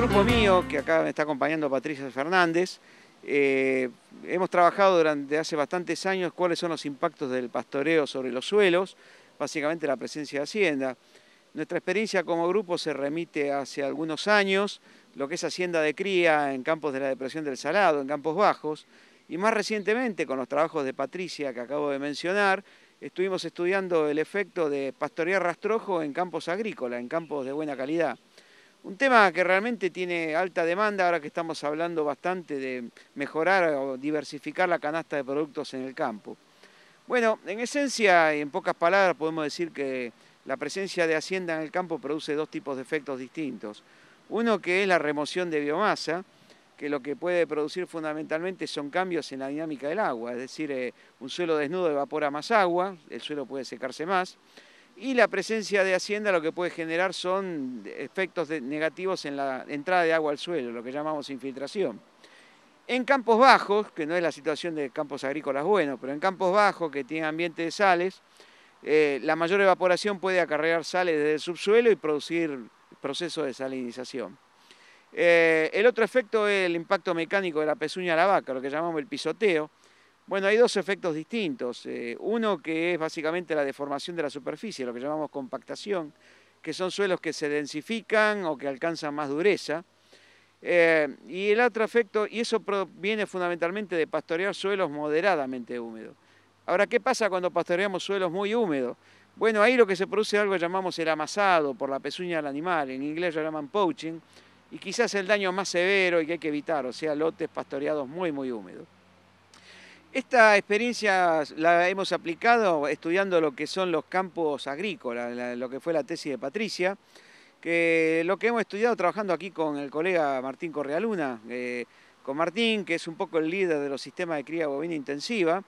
grupo mío, que acá me está acompañando Patricia Fernández, eh, hemos trabajado durante hace bastantes años cuáles son los impactos del pastoreo sobre los suelos, básicamente la presencia de Hacienda. Nuestra experiencia como grupo se remite hace algunos años, lo que es Hacienda de Cría en campos de la Depresión del Salado, en campos bajos, y más recientemente con los trabajos de Patricia que acabo de mencionar, estuvimos estudiando el efecto de pastorear rastrojo en campos agrícolas, en campos de buena calidad. Un tema que realmente tiene alta demanda ahora que estamos hablando bastante de mejorar o diversificar la canasta de productos en el campo. Bueno, en esencia y en pocas palabras podemos decir que la presencia de Hacienda en el campo produce dos tipos de efectos distintos. Uno que es la remoción de biomasa, que lo que puede producir fundamentalmente son cambios en la dinámica del agua, es decir, eh, un suelo desnudo evapora más agua, el suelo puede secarse más y la presencia de Hacienda lo que puede generar son efectos negativos en la entrada de agua al suelo, lo que llamamos infiltración. En campos bajos, que no es la situación de campos agrícolas buenos, pero en campos bajos que tienen ambiente de sales, eh, la mayor evaporación puede acarrear sales desde el subsuelo y producir procesos de salinización. Eh, el otro efecto es el impacto mecánico de la pezuña a la vaca, lo que llamamos el pisoteo, bueno, hay dos efectos distintos. Eh, uno que es básicamente la deformación de la superficie, lo que llamamos compactación, que son suelos que se densifican o que alcanzan más dureza. Eh, y el otro efecto, y eso proviene fundamentalmente de pastorear suelos moderadamente húmedos. Ahora, ¿qué pasa cuando pastoreamos suelos muy húmedos? Bueno, ahí lo que se produce es algo que llamamos el amasado por la pezuña del animal, en inglés lo llaman poaching, y quizás el daño más severo y que hay que evitar, o sea, lotes pastoreados muy, muy húmedos. Esta experiencia la hemos aplicado estudiando lo que son los campos agrícolas, lo que fue la tesis de Patricia, que lo que hemos estudiado trabajando aquí con el colega Martín Correaluna, eh, con Martín, que es un poco el líder de los sistemas de cría bovina intensiva.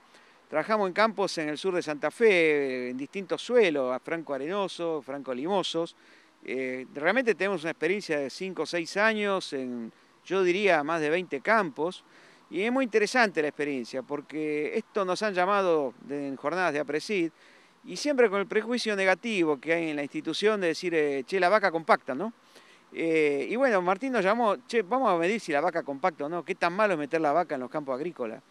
Trabajamos en campos en el sur de Santa Fe, en distintos suelos, a franco arenoso, franco limosos. Eh, realmente tenemos una experiencia de 5 o 6 años en, yo diría, más de 20 campos. Y es muy interesante la experiencia, porque esto nos han llamado en jornadas de APRESID, y siempre con el prejuicio negativo que hay en la institución de decir, eh, che, la vaca compacta, ¿no? Eh, y bueno, Martín nos llamó, che, vamos a medir si la vaca compacta o no, qué tan malo es meter la vaca en los campos agrícolas.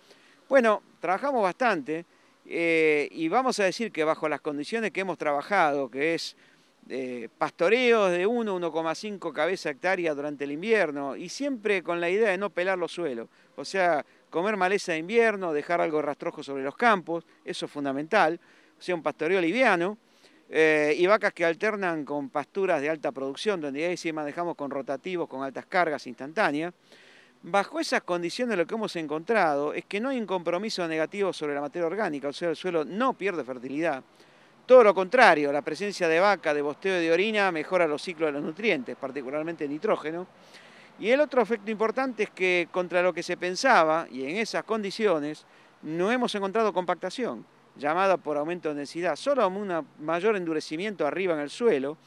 Bueno, trabajamos bastante eh, y vamos a decir que bajo las condiciones que hemos trabajado, que es pastoreos de 1, 1,5 cabeza hectárea durante el invierno y siempre con la idea de no pelar los suelos. O sea, comer maleza de invierno, dejar algo rastrojo sobre los campos, eso es fundamental. O sea, un pastoreo liviano. Eh, y vacas que alternan con pasturas de alta producción, donde ahí sí manejamos con rotativos, con altas cargas instantáneas. Bajo esas condiciones lo que hemos encontrado es que no hay un compromiso negativo sobre la materia orgánica, o sea, el suelo no pierde fertilidad. Todo lo contrario, la presencia de vaca, de bosteo de orina mejora los ciclos de los nutrientes, particularmente el nitrógeno. Y el otro efecto importante es que contra lo que se pensaba, y en esas condiciones, no hemos encontrado compactación, llamada por aumento de densidad, solo un mayor endurecimiento arriba en el suelo,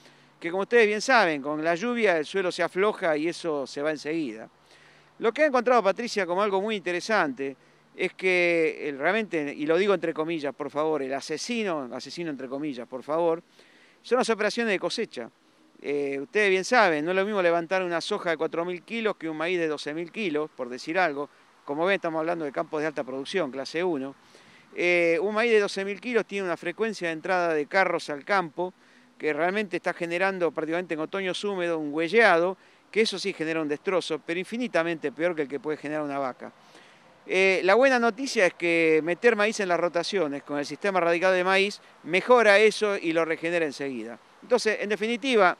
que como ustedes bien saben, con la lluvia el suelo se afloja y eso se va enseguida. Lo que ha encontrado Patricia como algo muy interesante es que realmente, y lo digo entre comillas, por favor, el asesino, asesino entre comillas, por favor, son las operaciones de cosecha. Eh, ustedes bien saben, no es lo mismo levantar una soja de 4.000 kilos que un maíz de 12.000 kilos, por decir algo. Como ven, estamos hablando de campos de alta producción, clase 1. Eh, un maíz de 12.000 kilos tiene una frecuencia de entrada de carros al campo que realmente está generando prácticamente en otoños húmedos un huelleado, que eso sí genera un destrozo, pero infinitamente peor que el que puede generar una vaca. Eh, la buena noticia es que meter maíz en las rotaciones con el sistema radicado de maíz mejora eso y lo regenera enseguida. Entonces, en definitiva,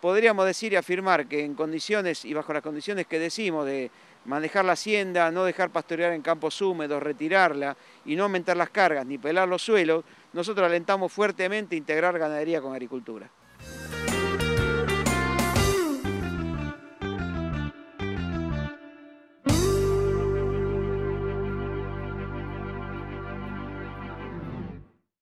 podríamos decir y afirmar que en condiciones y bajo las condiciones que decimos de manejar la hacienda, no dejar pastorear en campos húmedos, retirarla y no aumentar las cargas ni pelar los suelos, nosotros alentamos fuertemente integrar ganadería con agricultura.